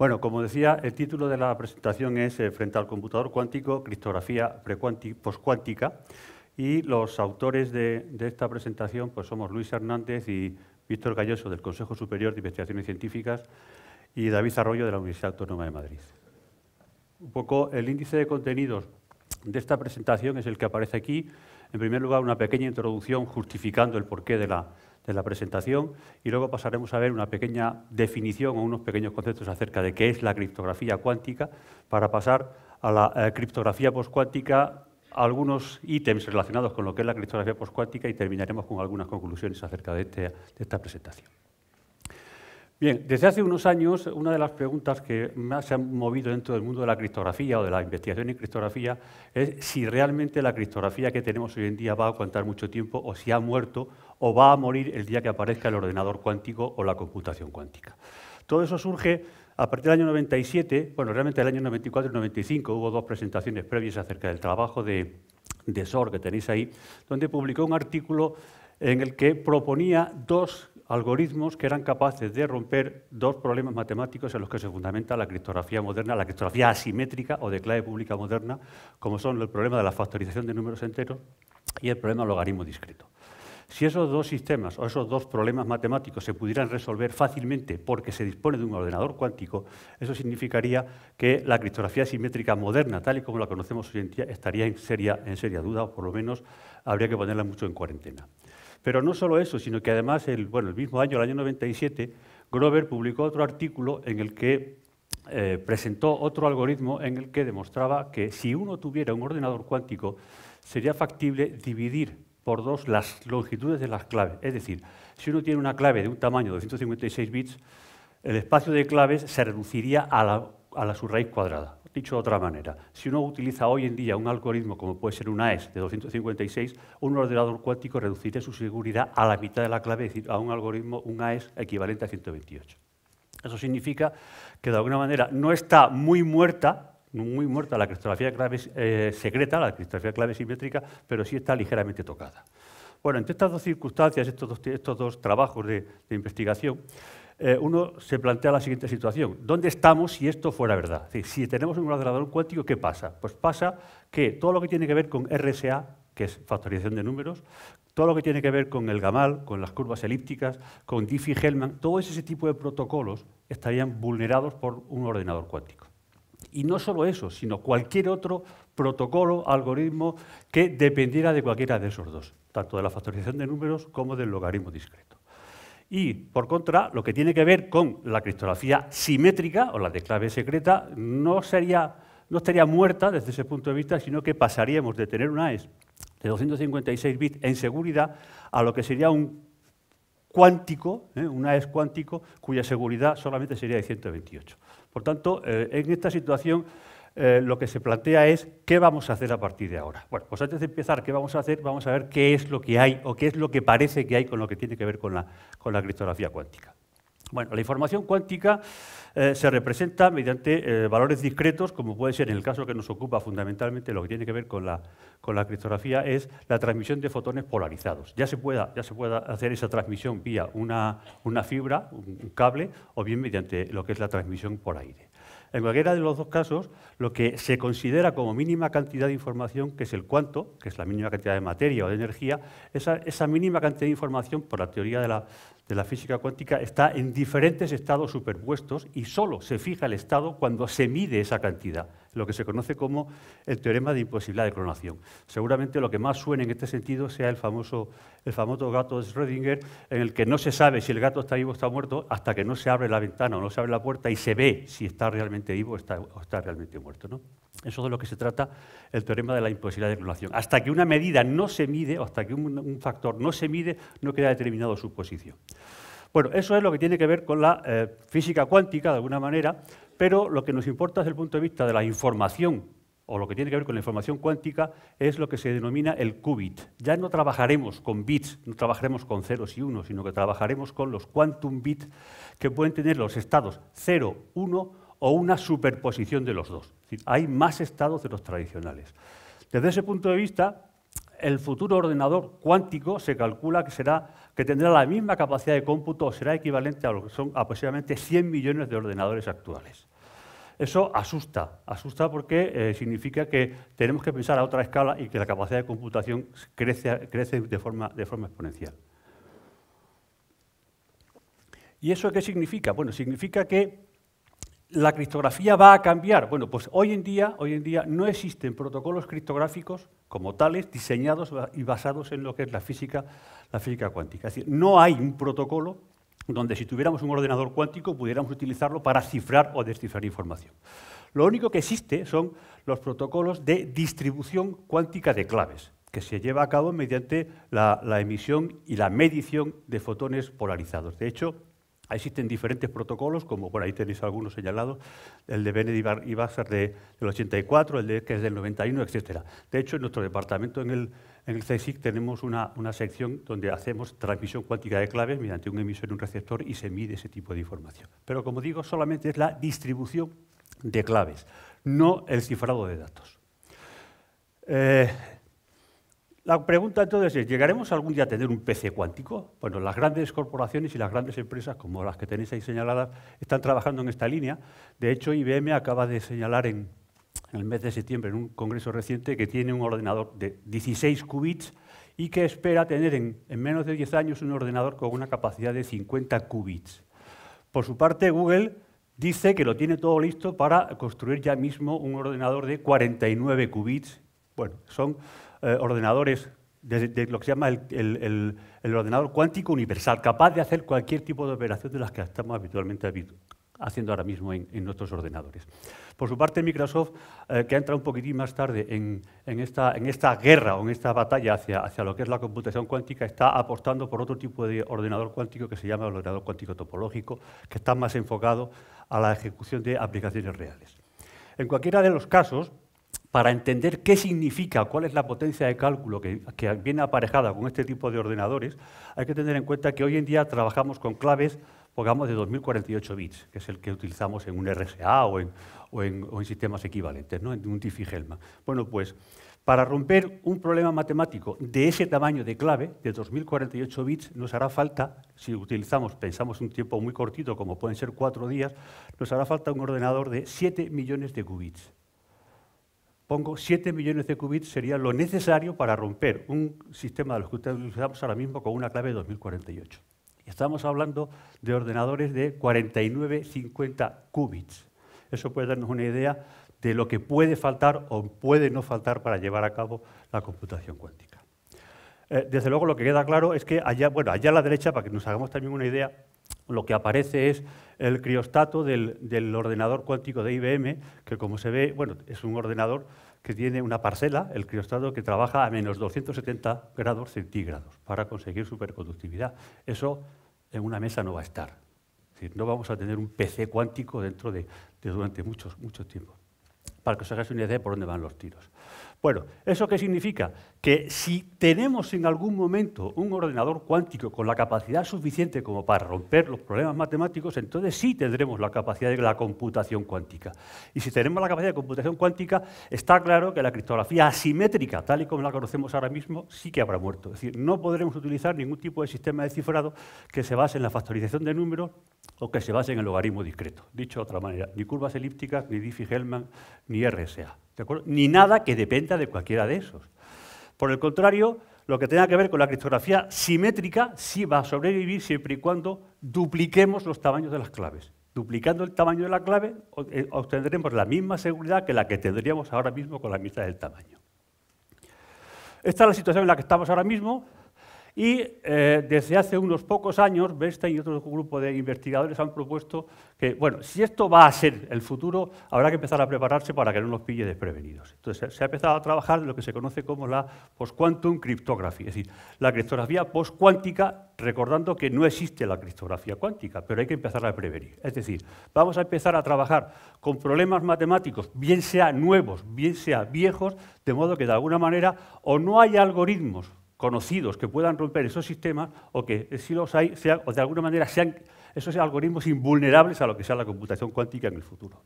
Bueno, como decía, el título de la presentación es eh, Frente al computador cuántico, criptografía poscuántica. Y los autores de, esta presentación pues somos Luis Hernández y Víctor Galloso del Consejo Superior de Investigaciones Científicas y David Arroyo de la Universidad Autónoma de Madrid. Un poco el índice de contenidos de esta presentación es el que aparece aquí. En primer lugar, una pequeña introducción justificando el porqué de la, la presentación y luego pasaremos a ver una pequeña definición o unos pequeños conceptos acerca de qué es la criptografía cuántica para pasar a la eh, criptografía postcuántica algunos ítems relacionados con lo que es la criptografía postcuántica y terminaremos con algunas conclusiones acerca de este, esta presentación. Bien, desde hace unos años, una de las preguntas que más se han movido dentro del mundo de la criptografía o de la investigación en criptografía es si realmente la criptografía que tenemos hoy en día va a aguantar mucho tiempo o si ha muerto o va a morir el día que aparezca el ordenador cuántico o la computación cuántica. Todo eso surge a partir del año 97, bueno, realmente el año 94 y 95 hubo dos presentaciones previas acerca del trabajo de, de SOR que tenéis ahí, donde publicó un artículo en el que proponía dos algoritmos que eran capaces de romper dos problemas matemáticos en los que se fundamenta la criptografía moderna, la criptografía asimétrica o de clave pública moderna, como son el problema de la factorización de números enteros y el problema del logaritmo discreto. Si esos dos sistemas o esos dos problemas matemáticos se pudieran resolver fácilmente porque se dispone de un ordenador cuántico, eso significaría que la criptografía asimétrica moderna, tal y como la conocemos hoy en día, estaría en seria, en seria duda o por lo menos habría que ponerla mucho en cuarentena. Pero no solo eso, sino que además, el, bueno, el mismo año, el año 97, Grover publicó otro artículo en el que eh, presentó otro algoritmo en el que demostraba que si uno tuviera un ordenador cuántico, sería factible dividir por dos las longitudes de las claves. Es decir, si uno tiene una clave de un tamaño de 256 bits, el espacio de claves se reduciría a la, a la su raíz cuadrada. Dicho de otra manera, si uno utiliza hoy en día un algoritmo como puede ser un AES de 256, un ordenador cuántico reduciría su seguridad a la mitad de la clave, es decir, a un algoritmo, un AES equivalente a 128. Eso significa que de alguna manera no está muy muerta, muy muerta la criptografía clave eh, secreta, la criptografía clave simétrica, pero sí está ligeramente tocada. Bueno, entre estas dos circunstancias, estos dos, trabajos de investigación, eh, uno se plantea la siguiente situación. ¿Dónde estamos si esto fuera verdad? si tenemos un ordenador cuántico, ¿qué pasa? Pues pasa que todo lo que tiene que ver con RSA, que es factorización de números, todo lo que tiene que ver con el gamal, con las curvas elípticas, con Diffie-Hellman, todo ese tipo de protocolos estarían vulnerados por un ordenador cuántico. Y no solo eso, sino cualquier otro protocolo, algoritmo que dependiera de cualquiera de esos dos, tanto de la factorización de números como del logaritmo discreto. Y, por contra, lo que tiene que ver con la criptografía simétrica o la de clave secreta no, sería, no estaría muerta desde ese punto de vista, sino que pasaríamos de tener una AES de 256 bits en seguridad a lo que sería un cuántico, ¿eh? una es cuántico, cuya seguridad solamente sería de 128. Por tanto, eh, en esta situación eh, lo que se plantea es qué vamos a hacer a partir de ahora. Bueno, pues antes de empezar qué vamos a hacer, vamos a ver qué es lo que hay o qué es lo que parece que hay con lo que tiene que ver con la, criptografía cuántica. Bueno, la información cuántica eh, se representa mediante eh, valores discretos, como puede ser en el caso que nos ocupa fundamentalmente lo que tiene que ver con la, criptografía, es la transmisión de fotones polarizados. Ya se pueda, ya se pueda hacer esa transmisión vía una, fibra, un cable, o bien mediante lo que es la transmisión por aire. En cualquiera de los dos casos, lo que se considera como mínima cantidad de información, que es el cuanto, que es la mínima cantidad de materia o de energía, esa, mínima cantidad de información, por la teoría de la física cuántica, está en diferentes estados superpuestos y solo se fija el estado cuando se mide esa cantidad lo que se conoce como el teorema de imposibilidad de clonación. Seguramente lo que más suene en este sentido sea el famoso, el famoso gato de Schrödinger, en el que no se sabe si el gato está vivo o está muerto hasta que no se abre la ventana o no se abre la puerta y se ve si está realmente vivo o está, realmente muerto. ¿no? Eso es de lo que se trata el teorema de la imposibilidad de clonación. Hasta que una medida no se mide, o hasta que un, un factor no se mide, no queda determinado su posición. Bueno, eso es lo que tiene que ver con la eh, física cuántica, de alguna manera, pero lo que nos importa desde el punto de vista de la información o lo que tiene que ver con la información cuántica, es lo que se denomina el qubit. Ya no trabajaremos con bits, no trabajaremos con ceros y unos, sino que trabajaremos con los quantum bits que pueden tener los estados 0, 1 o una superposición de los dos. Es decir, hay más estados de los tradicionales. Desde ese punto de vista, el futuro ordenador cuántico se calcula que, será, que tendrá la misma capacidad de cómputo o será equivalente a lo que son aproximadamente 100 millones de ordenadores actuales. Eso asusta, asusta porque eh, significa que tenemos que pensar a otra escala y que la capacidad de computación crece, crece de, forma, de forma exponencial. ¿Y eso qué significa? Bueno, significa que la criptografía va a cambiar. Bueno, pues hoy en día, hoy en día no existen protocolos criptográficos como tales, diseñados y basados en lo que es la física, la física cuántica. Es decir, no hay un protocolo donde si tuviéramos un ordenador cuántico pudiéramos utilizarlo para cifrar o descifrar información. Lo único que existe son los protocolos de distribución cuántica de claves, que se lleva a cabo mediante la, la emisión y la medición de fotones polarizados. De hecho, Existen diferentes protocolos, como por ahí tenéis algunos señalados, el de Benedict y Baxter de, del 84, el de que es del 91, etc. De hecho, en nuestro departamento, en el, en CSIC, tenemos una, sección donde hacemos transmisión cuántica de claves mediante un emisor y un receptor y se mide ese tipo de información. Pero como digo, solamente es la distribución de claves, no el cifrado de datos. Eh, la pregunta entonces es, ¿llegaremos algún día a tener un PC cuántico? Bueno, las grandes corporaciones y las grandes empresas, como las que tenéis ahí señaladas, están trabajando en esta línea. De hecho, IBM acaba de señalar en, el mes de septiembre, en un congreso reciente, que tiene un ordenador de 16 qubits y que espera tener en, en menos de 10 años un ordenador con una capacidad de 50 qubits. Por su parte, Google dice que lo tiene todo listo para construir ya mismo un ordenador de 49 qubits. Bueno, son eh, ordenadores, de, lo que se llama el, ordenador cuántico universal, capaz de hacer cualquier tipo de operación de las que estamos habitualmente haciendo ahora mismo en, nuestros ordenadores. Por su parte, Microsoft, eh, que ha entrado un poquitín más tarde en, esta, guerra o en esta batalla hacia, hacia, lo que es la computación cuántica, está apostando por otro tipo de ordenador cuántico que se llama el ordenador cuántico topológico, que está más enfocado a la ejecución de aplicaciones reales. En cualquiera de los casos, para entender qué significa, cuál es la potencia de cálculo que, viene aparejada con este tipo de ordenadores, hay que tener en cuenta que hoy en día trabajamos con claves, pongamos, de 2048 bits, que es el que utilizamos en un RSA o en, sistemas equivalentes, ¿no? en un diffie Bueno, pues para romper un problema matemático de ese tamaño de clave, de 2048 bits, nos hará falta, si utilizamos, pensamos un tiempo muy cortito, como pueden ser cuatro días, nos hará falta un ordenador de 7 millones de qubits pongo 7 millones de qubits sería lo necesario para romper un sistema de los que utilizamos ahora mismo con una clave de 2048. Estamos hablando de ordenadores de 49-50 qubits. Eso puede darnos una idea de lo que puede faltar o puede no faltar para llevar a cabo la computación cuántica. Eh, desde luego, lo que queda claro es que allá, bueno, allá a la derecha, para que nos hagamos también una idea, lo que aparece es el criostato del, ordenador cuántico de IBM, que como se ve, bueno, es un ordenador que tiene una parcela, el criostato, que trabaja a menos 270 grados centígrados para conseguir superconductividad. Eso en una mesa no va a estar. no vamos a tener un PC cuántico dentro de, durante muchos, muchos tiempos. Para que os hagáis una idea de por dónde van los tiros. Bueno, ¿eso qué significa? Que si tenemos en algún momento un ordenador cuántico con la capacidad suficiente como para romper los problemas matemáticos, entonces sí tendremos la capacidad de la computación cuántica. Y si tenemos la capacidad de computación cuántica, está claro que la criptografía asimétrica, tal y como la conocemos ahora mismo, sí que habrá muerto. Es decir, no podremos utilizar ningún tipo de sistema de cifrado que se base en la factorización de números o que se base en el logaritmo discreto. Dicho de otra manera, ni curvas elípticas, ni Diffie-Hellman, ni RSA. Ni nada que dependa de cualquiera de esos. Por el contrario, lo que tenga que ver con la criptografía simétrica sí va a sobrevivir siempre y cuando dupliquemos los tamaños de las claves. Duplicando el tamaño de la clave eh, obtendremos la misma seguridad que la que tendríamos ahora mismo con la mitad del tamaño. Esta es la situación en la que estamos ahora mismo. Y eh, desde hace unos pocos años, Besta y otro grupo de investigadores han propuesto que, bueno, si esto va a ser el futuro, habrá que empezar a prepararse para que no nos pille desprevenidos. Entonces, se ha empezado a trabajar en lo que se conoce como la post-quantum cryptography, es decir, la criptografía post-cuántica, recordando que no existe la criptografía cuántica, pero hay que empezar a prevenir. Es decir, vamos a empezar a trabajar con problemas matemáticos, bien sea nuevos, bien sea viejos, de modo que de alguna manera o no hay algoritmos conocidos que puedan romper esos sistemas o que eh, si los hay, o de alguna manera sean esos algoritmos invulnerables a lo que sea la computación cuántica en el futuro.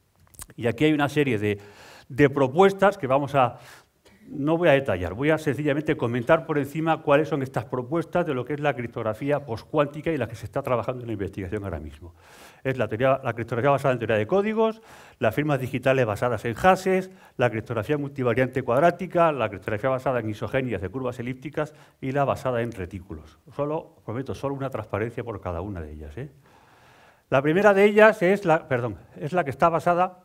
Y aquí hay una serie de propuestas que vamos a no voy a detallar, voy a sencillamente comentar por encima cuáles son estas propuestas de lo que es la criptografía postcuántica y la que se está trabajando en la investigación ahora mismo. Es la, la criptografía basada en teoría de códigos, las firmas digitales basadas en hashes, la criptografía multivariante cuadrática, la criptografía basada en isogenias de curvas elípticas y la basada en retículos. Solo, prometo, solo una transparencia por cada una de ellas. ¿eh? La primera de ellas es la, perdón, es la que está basada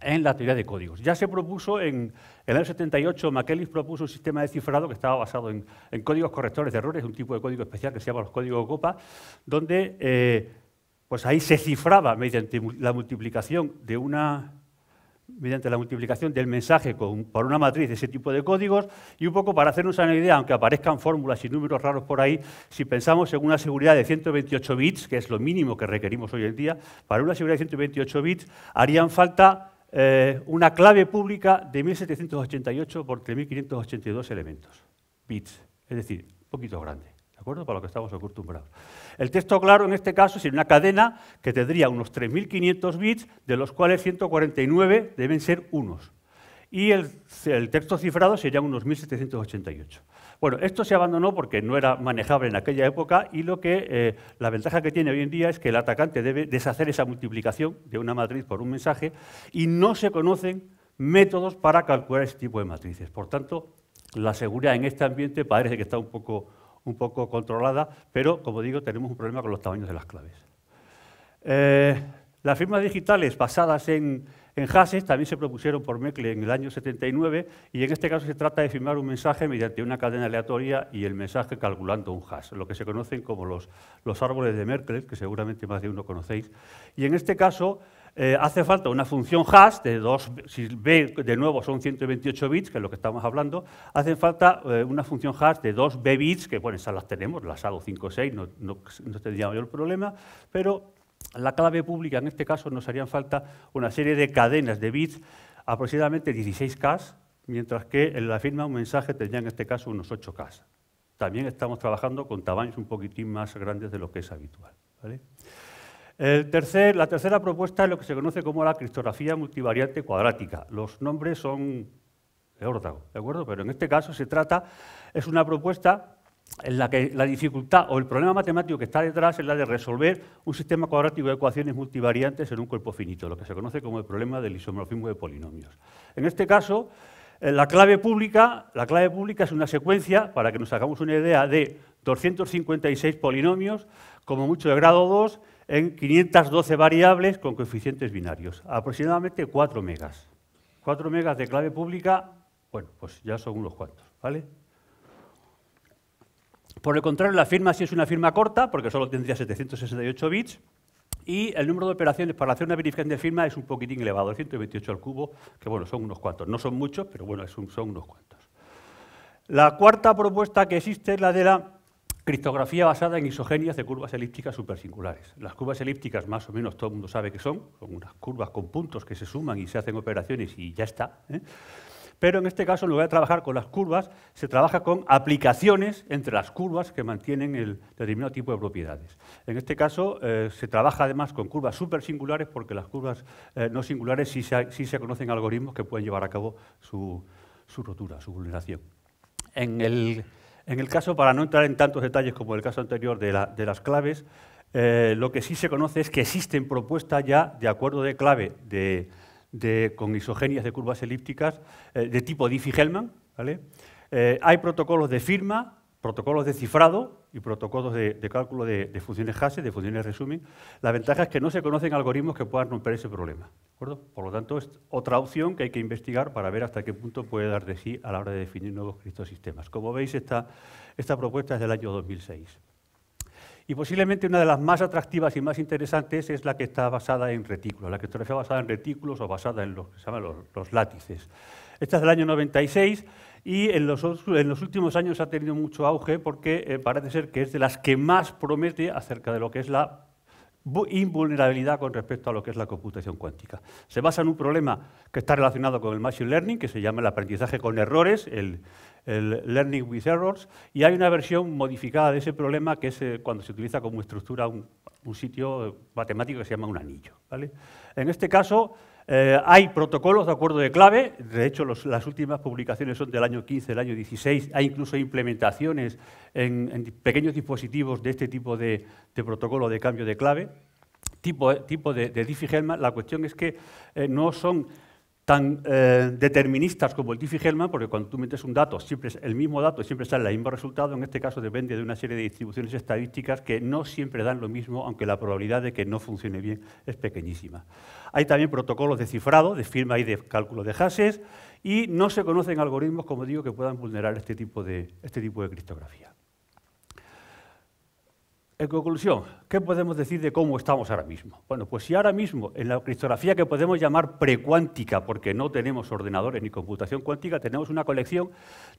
en la teoría de códigos. Ya se propuso en, el año 78, McKellis propuso un sistema de cifrado que estaba basado en, códigos correctores de errores, un tipo de código especial que se llama los códigos COPA, donde eh, pues ahí se cifraba mediante la multiplicación de una mediante la multiplicación del mensaje por una matriz de ese tipo de códigos y un poco para hacernos una idea, aunque aparezcan fórmulas y números raros por ahí, si pensamos en una seguridad de 128 bits, que es lo mínimo que requerimos hoy en día, para una seguridad de 128 bits harían falta eh, una clave pública de 1788 por 3582 elementos, bits, es decir, un poquito grande, ¿de acuerdo? Para lo que estamos acostumbrados. El texto claro en este caso sería una cadena que tendría unos 3500 bits, de los cuales 149 deben ser unos. Y el, el texto cifrado sería unos 1788. Bueno, esto se abandonó porque no era manejable en aquella época y lo que, eh, la ventaja que tiene hoy en día es que el atacante debe deshacer esa multiplicación de una matriz por un mensaje y no se conocen métodos para calcular ese tipo de matrices. Por tanto, la seguridad en este ambiente parece que está un poco, un poco controlada, pero, como digo, tenemos un problema con los tamaños de las claves. Eh, las firmas digitales basadas en, en hashes también se propusieron por Merkle en el año 79 y en este caso se trata de firmar un mensaje mediante una cadena aleatoria y el mensaje calculando un hash, lo que se conocen como los, árboles de Merkle, que seguramente más de uno conocéis. Y en este caso eh, hace falta una función hash de dos, si b de nuevo son 128 bits, que es lo que estamos hablando, hace falta eh, una función hash de dos b bits, que bueno, esas las tenemos, las hago 5 o 6, no tendría mayor problema, pero la clave pública, en este caso, nos harían falta una serie de cadenas de bits, aproximadamente 16K, mientras que en la firma un mensaje tendría en este caso unos 8K. También estamos trabajando con tamaños un poquitín más grandes de lo que es habitual. El la tercera propuesta es lo que se conoce como la criptografía multivariante cuadrática. Los nombres son de ¿de acuerdo? Pero en este caso se trata, es una propuesta en la que la dificultad o el problema matemático que está detrás es la de resolver un sistema cuadrático de ecuaciones multivariantes en un cuerpo finito, lo que se conoce como el problema del isomorfismo de polinomios. En este caso, eh, la clave pública, la clave pública es una secuencia, para que nos hagamos una idea, de 256 polinomios, como mucho de grado 2, en 512 variables con coeficientes binarios, aproximadamente 4 megas. 4 megas de clave pública, bueno, pues ya son unos cuantos, ¿vale? Por el contrario, la firma sí es una firma corta, porque solo tendría 768 bits, y el número de operaciones para hacer una verificación de firma es un poquitín elevado, 128 al cubo, que bueno, son unos cuantos. No son muchos, pero bueno, son unos cuantos. La cuarta propuesta que existe es la de la criptografía basada en isogenias de curvas elípticas supersingulares. Las curvas elípticas más o menos todo el mundo sabe que son, son unas curvas con puntos que se suman y se hacen operaciones y ya está. ¿eh? pero en este caso, en lugar de trabajar con las curvas, se trabaja con aplicaciones entre las curvas que mantienen el determinado tipo de propiedades. En este caso, eh, se trabaja además con curvas supersingulares, porque las curvas eh, no singulares sí se, conocen algoritmos que pueden llevar a cabo su, rotura, su vulneración. En el, caso, para no entrar en tantos detalles como el caso anterior de, las claves, eh, lo que sí se conoce es que existen propuestas ya de acuerdo de clave de con isogenias de curvas elípticas eh, de tipo Diffie-Hellman. Eh, hay protocolos de firma, protocolos de cifrado y protocolos de, cálculo de, funciones hash, de funciones resumen. La ventaja es que no se conocen algoritmos que puedan romper ese problema. Por lo tanto, es otra opción que hay que investigar para ver hasta qué punto puede dar de sí a la hora de definir nuevos criptosistemas. Como veis, esta propuesta es del año 2006. Y posiblemente una de las más atractivas y más interesantes es la que está basada en retículos, la que está basada en retículos o basada en lo que se llaman los, látices. Esta es del año 96 y en los, últimos años ha tenido mucho auge porque eh, parece ser que es de las que más promete acerca de lo que es la invulnerabilidad con respecto a lo que es la computación cuántica. Se basa en un problema que está relacionado con el machine learning, que se llama el aprendizaje con errores, el, el Learning with Errors, y hay una versión modificada de ese problema que es eh, cuando se utiliza como estructura un, sitio eh, matemático que se llama un anillo. ¿vale? En este caso, eh, hay protocolos de acuerdo de clave, de hecho las últimas publicaciones son del año 15, del año 16, hay incluso implementaciones en, pequeños dispositivos de este tipo de, protocolo de cambio de clave, tipo, tipo de, de Diffie-Hellman. La cuestión es que no son tan eh, deterministas como el Diffie-Hellman, porque cuando tú metes un dato, siempre es el mismo dato, siempre sale el mismo resultado, en este caso depende de una serie de distribuciones estadísticas que no siempre dan lo mismo, aunque la probabilidad de que no funcione bien es pequeñísima. Hay también protocolos de cifrado, de firma y de cálculo de hashes, y no se conocen algoritmos, como digo, que puedan vulnerar este tipo de, este tipo de criptografía. En conclusión, ¿qué podemos decir de cómo estamos ahora mismo? Bueno, pues si ahora mismo en la criptografía que podemos llamar precuántica, porque no tenemos ordenadores ni computación cuántica, tenemos una colección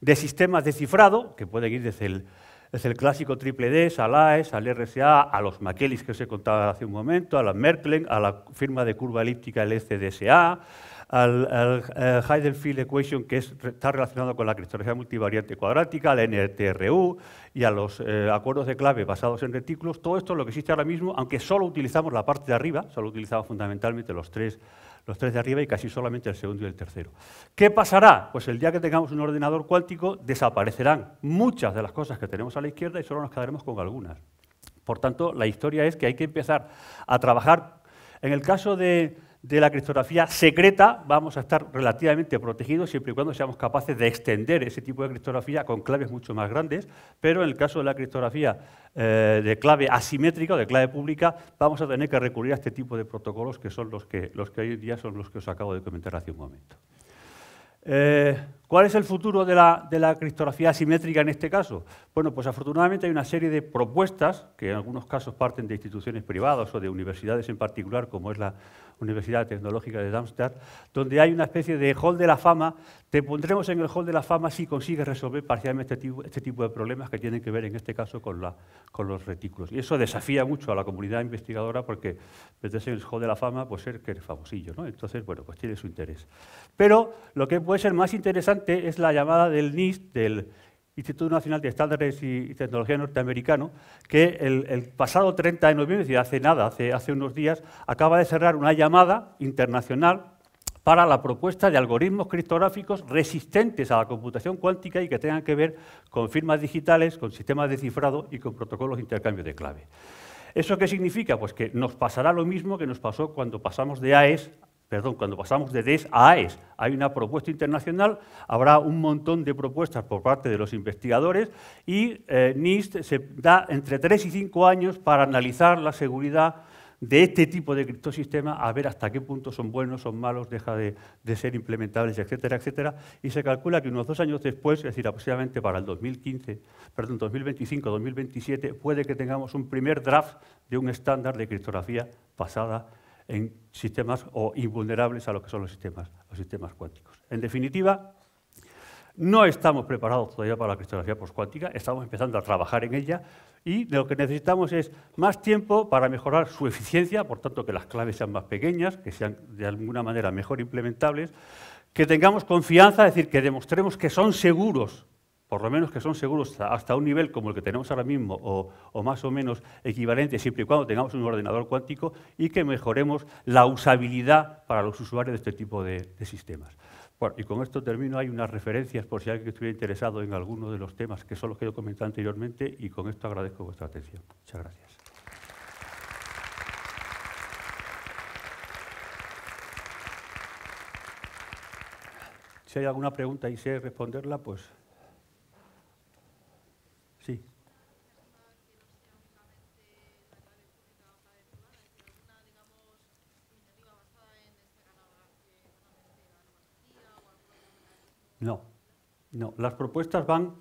de sistemas de cifrado que pueden ir desde el es el clásico triple D al AES, al RSA, a los McKellis que os he contado hace un momento, a la Merklin, a la firma de curva elíptica LCDSA, al, al eh, Heidelfield Equation, que está relacionado con la cristalografía multivariante cuadrática, al NTRU y a los eh, acuerdos de clave basados en retículos. Todo esto es lo que existe ahora mismo, aunque solo utilizamos la parte de arriba, solo utilizamos fundamentalmente los tres los tres de arriba y casi solamente el segundo y el tercero. ¿Qué pasará? Pues el día que tengamos un ordenador cuántico desaparecerán muchas de las cosas que tenemos a la izquierda y solo nos quedaremos con algunas. Por tanto, la historia es que hay que empezar a trabajar. En el caso de, de la criptografía secreta vamos a estar relativamente protegidos siempre y cuando seamos capaces de extender ese tipo de criptografía con claves mucho más grandes, pero en el caso de la criptografía eh, de clave asimétrica o de clave pública vamos a tener que recurrir a este tipo de protocolos que son los que, los que hoy en día son los que os acabo de comentar hace un momento. Eh, ¿Cuál es el futuro de la, criptografía asimétrica en este caso? Bueno, pues afortunadamente hay una serie de propuestas que en algunos casos parten de instituciones privadas o de universidades en particular, como es la Universidad Tecnológica de Darmstadt, donde hay una especie de hall de la fama. Te pondremos en el hall de la fama si consigues resolver parcialmente este tipo, este de problemas que tienen que ver en este caso con, los retículos. Y eso desafía mucho a la comunidad investigadora porque meterse en el hall de la fama puede ser que eres famosillo, ¿no? Entonces, bueno, pues tiene su interés. Pero lo que puede ser más interesante es la llamada del NIST, del Instituto Nacional de Estándares y Tecnología Norteamericano, que el, pasado 30 de noviembre, hace nada, hace, hace unos días, acaba de cerrar una llamada internacional para la propuesta de algoritmos criptográficos resistentes a la computación cuántica y que tengan que ver con firmas digitales, con sistemas de cifrado y con protocolos de intercambio de clave. ¿Eso qué significa? Pues que nos pasará lo mismo que nos pasó cuando pasamos de AES perdón, cuando pasamos de DES a AES, hay una propuesta internacional, habrá un montón de propuestas por parte de los investigadores y eh, NIST se da entre 3 y 5 años para analizar la seguridad de este tipo de criptosistema, a ver hasta qué punto son buenos, son malos, deja de, ser implementables, etcétera, etcétera. Y se calcula que unos dos años después, es decir, aproximadamente para el 2015, perdón, 2025, 2027, puede que tengamos un primer draft de un estándar de criptografía pasada en sistemas o invulnerables a lo que son los sistemas, los sistemas cuánticos. En definitiva, no estamos preparados todavía para la cristología postcuántica, estamos empezando a trabajar en ella y lo que necesitamos es más tiempo para mejorar su eficiencia, por tanto que las claves sean más pequeñas, que sean de alguna manera mejor implementables, que tengamos confianza, es decir, que demostremos que son seguros por lo menos que son seguros hasta un nivel como el que tenemos ahora mismo, o, más o menos equivalente, siempre y cuando tengamos un ordenador cuántico, y que mejoremos la usabilidad para los usuarios de este tipo de, sistemas. Bueno, y con esto termino. Hay unas referencias por si alguien estuviera interesado en alguno de los temas que son los que yo comenté anteriormente, y con esto agradezco vuestra atención. Muchas gracias. Si hay alguna pregunta y sé responderla, pues... No, no. Las propuestas van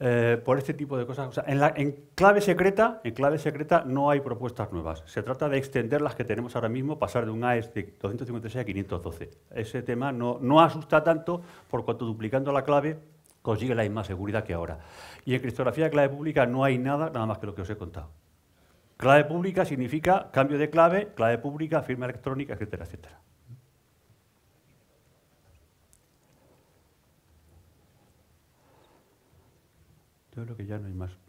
eh, por este tipo de cosas. en, clave secreta, en clave secreta no hay propuestas nuevas. Se trata de extender las que tenemos ahora mismo, pasar de un AES de 256 a 512. Ese tema no, no asusta tanto por cuanto duplicando la clave consigue la misma seguridad que ahora. Y en criptografía de clave pública no hay nada, nada más que lo que os he contado. Clave pública significa cambio de clave, clave pública, firma electrónica, etcétera, etcétera. Yo creo que ya no hay más